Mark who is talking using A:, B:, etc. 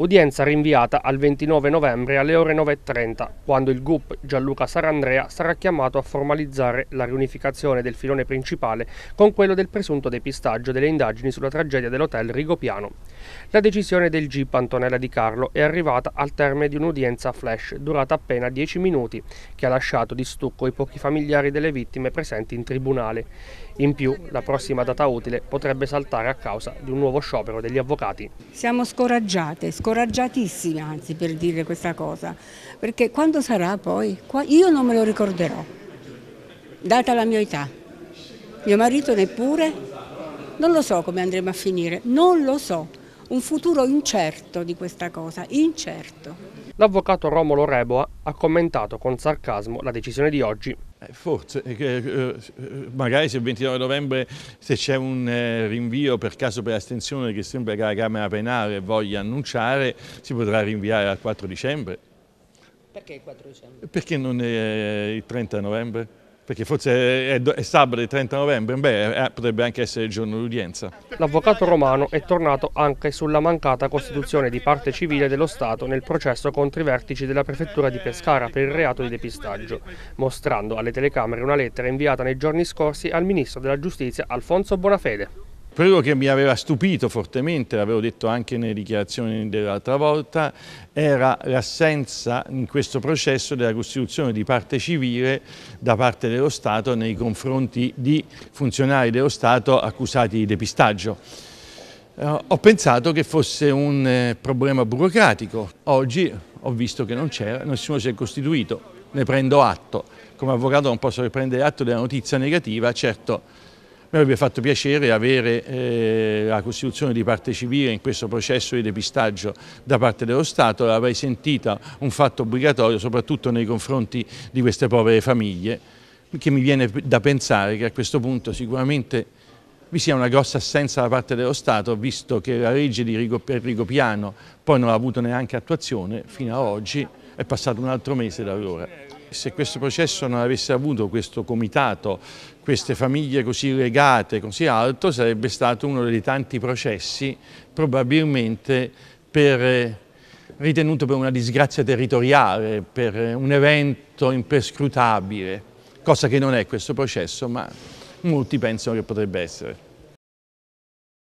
A: Udienza rinviata al 29 novembre alle ore 9.30, quando il GUP Gianluca Sarandrea sarà chiamato a formalizzare la riunificazione del filone principale con quello del presunto depistaggio delle indagini sulla tragedia dell'hotel Rigopiano. La decisione del GIP Antonella Di Carlo è arrivata al termine di un'udienza flash durata appena 10 minuti, che ha lasciato di stucco i pochi familiari delle vittime presenti in tribunale. In più, la prossima data utile potrebbe saltare a causa di un nuovo sciopero degli avvocati.
B: Siamo scoraggiate, scoraggiatissime anzi per dire questa cosa, perché quando sarà poi? Io non me lo ricorderò, data la mia età. Mio marito neppure, non lo so come andremo a finire, non lo so un futuro incerto di questa cosa, incerto.
A: L'avvocato Romolo Reboa ha commentato con sarcasmo la decisione di oggi. Eh, forse, eh, eh, magari se il 29 novembre
C: se c'è un rinvio per caso per astensione che sembra che la Camera Penale voglia annunciare, si potrà rinviare al 4 dicembre.
B: Perché il 4 dicembre?
C: Perché non è il 30 novembre? perché forse è, è sabato 30 novembre, beh, eh, eh, potrebbe anche essere il giorno d'udienza.
A: L'avvocato romano è tornato anche sulla mancata costituzione di parte civile dello Stato nel processo contro i vertici della prefettura di Pescara per il reato di depistaggio, mostrando alle telecamere una lettera inviata nei giorni scorsi al ministro della giustizia Alfonso Bonafede.
C: Quello che mi aveva stupito fortemente, l'avevo detto anche nelle dichiarazioni dell'altra volta, era l'assenza in questo processo della costituzione di parte civile da parte dello Stato nei confronti di funzionari dello Stato accusati di depistaggio. Eh, ho pensato che fosse un eh, problema burocratico. Oggi ho visto che non c'era, nessuno si è costituito, ne prendo atto. Come avvocato non posso prendere atto della notizia negativa, certo mi avrebbe fatto piacere avere eh, la costituzione di parte civile in questo processo di depistaggio da parte dello Stato, l'avrei sentita un fatto obbligatorio soprattutto nei confronti di queste povere famiglie, che mi viene da pensare che a questo punto sicuramente vi sia una grossa assenza da parte dello Stato, visto che la legge di Rigo, Piano poi non ha avuto neanche attuazione fino ad oggi, è passato un altro mese da allora. Se questo processo non avesse avuto questo comitato, queste famiglie così legate, così alto, sarebbe stato uno dei tanti processi probabilmente per, eh, ritenuto per una disgrazia territoriale, per eh, un evento imperscrutabile, cosa che non è questo processo, ma molti pensano che potrebbe essere.